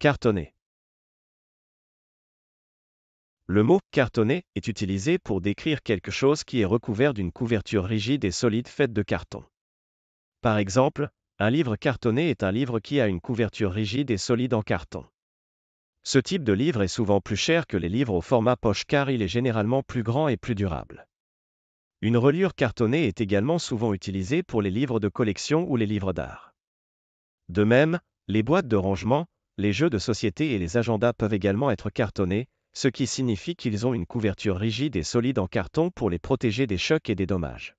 cartonné. Le mot cartonné » est utilisé pour décrire quelque chose qui est recouvert d'une couverture rigide et solide faite de carton. Par exemple, un livre cartonné est un livre qui a une couverture rigide et solide en carton. Ce type de livre est souvent plus cher que les livres au format poche car il est généralement plus grand et plus durable. Une reliure cartonnée est également souvent utilisée pour les livres de collection ou les livres d'art. De même, les boîtes de rangement, les jeux de société et les agendas peuvent également être cartonnés, ce qui signifie qu'ils ont une couverture rigide et solide en carton pour les protéger des chocs et des dommages.